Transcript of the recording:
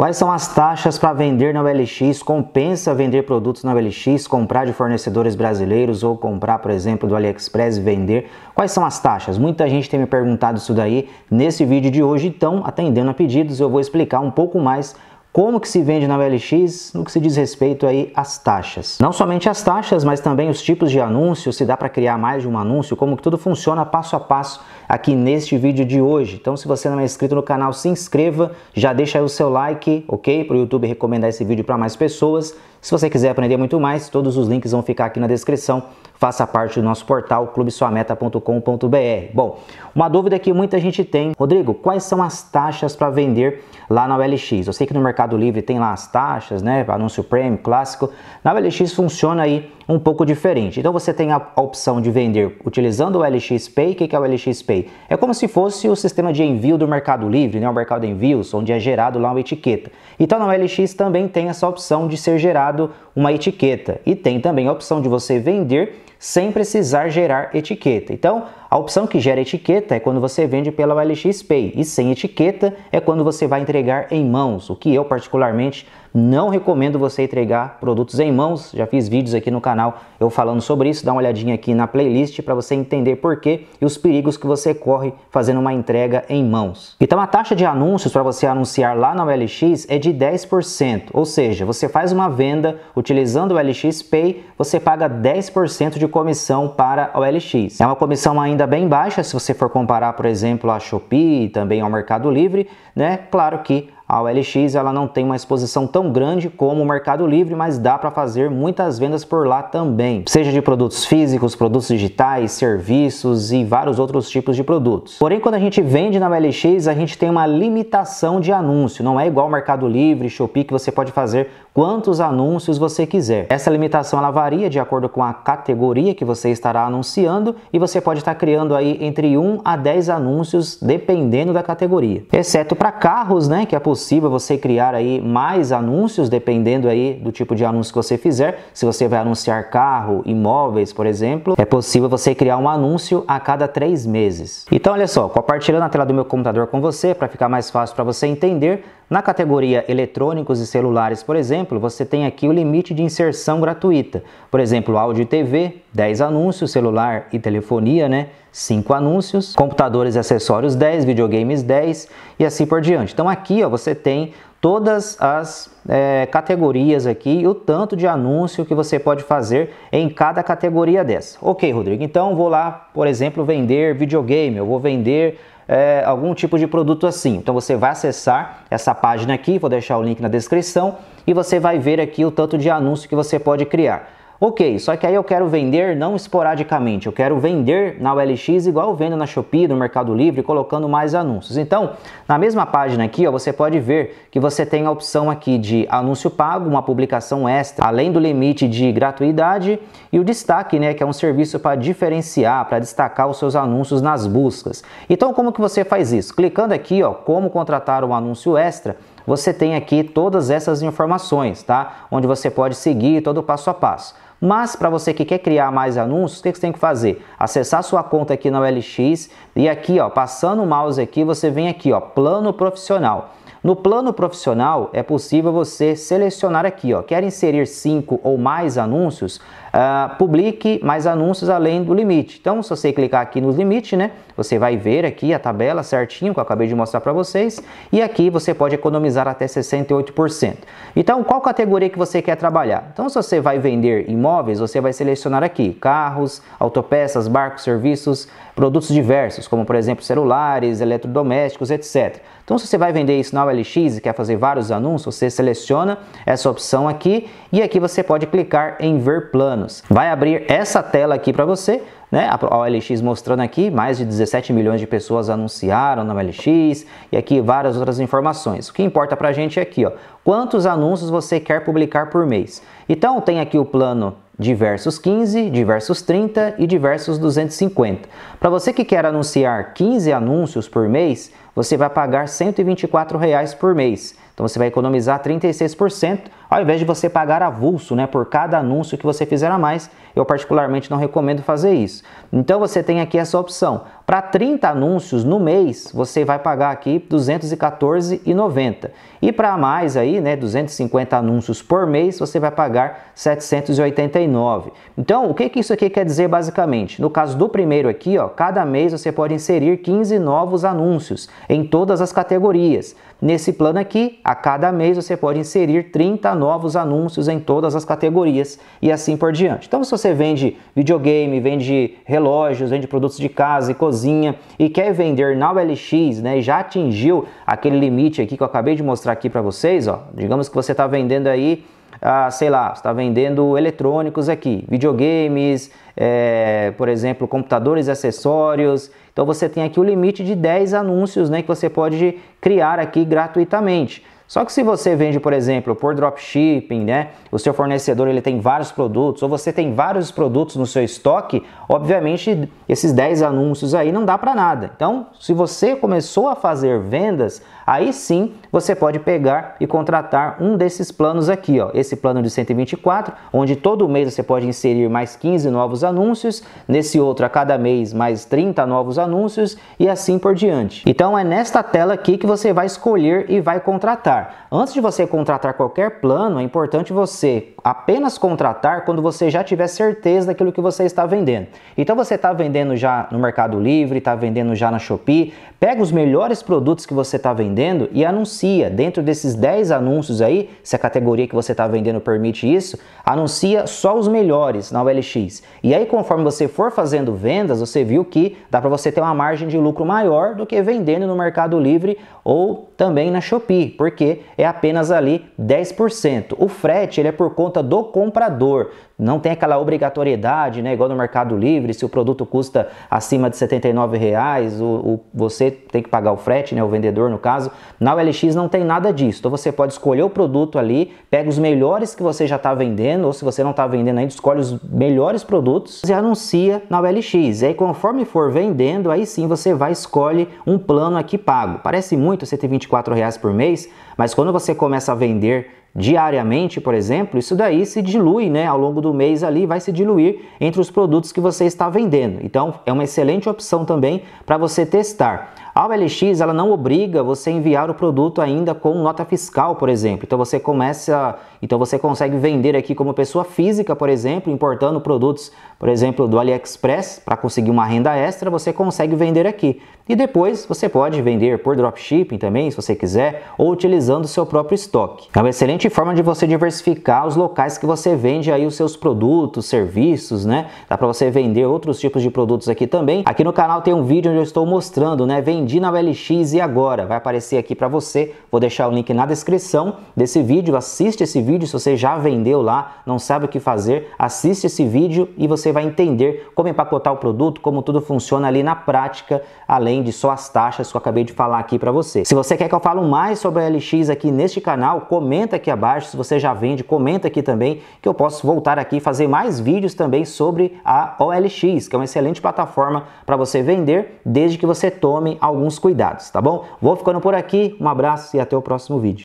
Quais são as taxas para vender na OLX? Compensa vender produtos na OLX, comprar de fornecedores brasileiros ou comprar, por exemplo, do AliExpress e vender? Quais são as taxas? Muita gente tem me perguntado isso daí nesse vídeo de hoje, então, atendendo a pedidos, eu vou explicar um pouco mais como que se vende na OLX no que se diz respeito aí às taxas. Não somente as taxas, mas também os tipos de anúncio, se dá para criar mais de um anúncio, como que tudo funciona passo a passo aqui neste vídeo de hoje. Então se você não é inscrito no canal, se inscreva, já deixa aí o seu like, ok? Para o YouTube recomendar esse vídeo para mais pessoas. Se você quiser aprender muito mais, todos os links vão ficar aqui na descrição. Faça parte do nosso portal clubesuameta.com.br. Bom, uma dúvida que muita gente tem, Rodrigo, quais são as taxas para vender lá na OLX? Eu sei que no mercado Mercado Livre tem lá as taxas, né? Anúncio Premium, Clássico. Na OLX funciona aí um pouco diferente. Então você tem a opção de vender utilizando o LX Pay. O que é o LX Pay? É como se fosse o sistema de envio do Mercado Livre, né? o mercado de envios, onde é gerado lá uma etiqueta. Então na OLX também tem essa opção de ser gerado uma etiqueta. E tem também a opção de você vender sem precisar gerar etiqueta. Então, a opção que gera etiqueta é quando você vende pela OLX Pay e sem etiqueta é quando você vai entregar em mãos, o que eu particularmente não recomendo você entregar produtos em mãos, já fiz vídeos aqui no canal eu falando sobre isso, dá uma olhadinha aqui na playlist para você entender porquê e os perigos que você corre fazendo uma entrega em mãos. Então a taxa de anúncios para você anunciar lá na OLX é de 10%, ou seja, você faz uma venda utilizando o Lx Pay, você paga 10% de comissão para a OLX. É uma comissão ainda bem baixa se você for comparar, por exemplo, a Shopee, também ao Mercado Livre, né? Claro que a OLX ela não tem uma exposição tão grande como o Mercado Livre, mas dá para fazer muitas vendas por lá também, seja de produtos físicos, produtos digitais, serviços e vários outros tipos de produtos. Porém, quando a gente vende na OLX, a gente tem uma limitação de anúncio, não é igual ao Mercado Livre, Shopee que você pode fazer quantos anúncios você quiser. Essa limitação ela varia de acordo com a categoria que você estará anunciando e você pode estar criando aí entre 1 a 10 anúncios dependendo da categoria. Exceto para carros, né, que é possível possível você criar aí mais anúncios, dependendo aí do tipo de anúncio que você fizer. Se você vai anunciar carro, imóveis, por exemplo, é possível você criar um anúncio a cada três meses. Então, olha só, compartilhando a tela do meu computador com você, para ficar mais fácil para você entender, na categoria eletrônicos e celulares, por exemplo, você tem aqui o limite de inserção gratuita. Por exemplo, áudio e TV, 10 anúncios, celular e telefonia, né? 5 anúncios, computadores e acessórios 10, videogames 10 e assim por diante. Então aqui ó, você tem todas as é, categorias aqui e o tanto de anúncio que você pode fazer em cada categoria dessa. Ok, Rodrigo, então vou lá, por exemplo, vender videogame, eu vou vender é, algum tipo de produto assim. Então você vai acessar essa página aqui, vou deixar o link na descrição e você vai ver aqui o tanto de anúncio que você pode criar. Ok, só que aí eu quero vender não esporadicamente, eu quero vender na OLX igual vendo na Shopee, no Mercado Livre, colocando mais anúncios. Então, na mesma página aqui, ó, você pode ver que você tem a opção aqui de anúncio pago, uma publicação extra, além do limite de gratuidade e o destaque, né, que é um serviço para diferenciar, para destacar os seus anúncios nas buscas. Então, como que você faz isso? Clicando aqui, ó, como contratar um anúncio extra, você tem aqui todas essas informações, tá? Onde você pode seguir todo o passo a passo. Mas para você que quer criar mais anúncios, o que, que você tem que fazer? Acessar sua conta aqui na OLX e aqui, ó, passando o mouse aqui, você vem aqui, ó, plano profissional. No plano profissional, é possível você selecionar aqui, ó, quer inserir cinco ou mais anúncios? Uh, publique mais anúncios além do limite. Então, se você clicar aqui nos limites, né, você vai ver aqui a tabela certinho que eu acabei de mostrar para vocês e aqui você pode economizar até 68%. Então, qual categoria que você quer trabalhar? Então, se você vai vender imóveis, você vai selecionar aqui carros, autopeças, barcos, serviços, produtos diversos, como por exemplo celulares, eletrodomésticos, etc. Então, se você vai vender isso na OLX e quer fazer vários anúncios, você seleciona essa opção aqui e aqui você pode clicar em ver planos. Vai abrir essa tela aqui para você, né? A OLX mostrando aqui, mais de 17 milhões de pessoas anunciaram na OLX e aqui várias outras informações. O que importa para a gente é aqui, ó, quantos anúncios você quer publicar por mês. Então, tem aqui o plano diversos 15, diversos 30 e diversos 250. Para você que quer anunciar 15 anúncios por mês, você vai pagar R$ 124 reais por mês. Então você vai economizar 36% ao invés de você pagar avulso né, por cada anúncio que você fizer a mais. Eu particularmente não recomendo fazer isso. Então você tem aqui essa opção. Para 30 anúncios no mês, você vai pagar aqui R$ 214,90. E para mais aí, né, 250 anúncios por mês, você vai pagar 789. Então, o que, que isso aqui quer dizer basicamente? No caso do primeiro aqui, ó, cada mês você pode inserir 15 novos anúncios em todas as categorias. Nesse plano aqui, a cada mês você pode inserir 30 novos anúncios em todas as categorias e assim por diante. Então, se você vende videogame, vende relógios, vende produtos de casa e cozinha e quer vender na OLX, né, já atingiu aquele limite aqui que eu acabei de mostrar aqui para vocês, ó. Digamos que você está vendendo aí ah, sei lá, está vendendo eletrônicos aqui, videogames, é, por exemplo, computadores e acessórios. Então você tem aqui o limite de 10 anúncios né, que você pode criar aqui gratuitamente. Só que se você vende, por exemplo, por dropshipping, né? O seu fornecedor ele tem vários produtos, ou você tem vários produtos no seu estoque, obviamente esses 10 anúncios aí não dá para nada. Então, se você começou a fazer vendas, aí sim você pode pegar e contratar um desses planos aqui, ó. Esse plano de 124, onde todo mês você pode inserir mais 15 novos anúncios, nesse outro a cada mês mais 30 novos anúncios e assim por diante. Então é nesta tela aqui que você vai escolher e vai contratar antes de você contratar qualquer plano, é importante você apenas contratar quando você já tiver certeza daquilo que você está vendendo. Então você está vendendo já no Mercado Livre, está vendendo já na Shopee, pega os melhores produtos que você está vendendo e anuncia. Dentro desses 10 anúncios aí, se a categoria que você está vendendo permite isso, anuncia só os melhores na OLX. E aí conforme você for fazendo vendas, você viu que dá para você ter uma margem de lucro maior do que vendendo no Mercado Livre ou também na Shopee, porque é apenas ali 10%. O frete ele é por conta conta do comprador. Não tem aquela obrigatoriedade, né? Igual no Mercado Livre, se o produto custa acima de R$ 79,00, o, o, você tem que pagar o frete, né? O vendedor, no caso. Na OLX não tem nada disso. Então você pode escolher o produto ali, pega os melhores que você já está vendendo, ou se você não está vendendo ainda, escolhe os melhores produtos e anuncia na OLX. E aí, conforme for vendendo, aí sim você vai escolhe um plano aqui pago. Parece muito R$ 124,00 por mês, mas quando você começa a vender diariamente, por exemplo, isso daí se dilui, né? Ao longo do mês ali vai se diluir entre os produtos que você está vendendo. Então, é uma excelente opção também para você testar. A OLX ela não obriga você a enviar o produto ainda com nota fiscal, por exemplo. Então você começa, então você consegue vender aqui como pessoa física, por exemplo, importando produtos, por exemplo, do AliExpress para conseguir uma renda extra, você consegue vender aqui. E depois você pode vender por dropshipping também, se você quiser, ou utilizando o seu próprio estoque. É uma excelente forma de você diversificar os locais que você vende aí os seus produtos, serviços, né? Dá para você vender outros tipos de produtos aqui também. Aqui no canal tem um vídeo onde eu estou mostrando, né, vendi na OLX e agora? Vai aparecer aqui para você, vou deixar o link na descrição desse vídeo, assiste esse vídeo se você já vendeu lá, não sabe o que fazer, assiste esse vídeo e você vai entender como empacotar o produto, como tudo funciona ali na prática, além de só as taxas que eu acabei de falar aqui para você. Se você quer que eu fale mais sobre a OLX aqui neste canal, comenta aqui abaixo, se você já vende, comenta aqui também, que eu posso voltar aqui e fazer mais vídeos também sobre a OLX, que é uma excelente plataforma para você vender, desde que você tome a alguns cuidados, tá bom? Vou ficando por aqui, um abraço e até o próximo vídeo.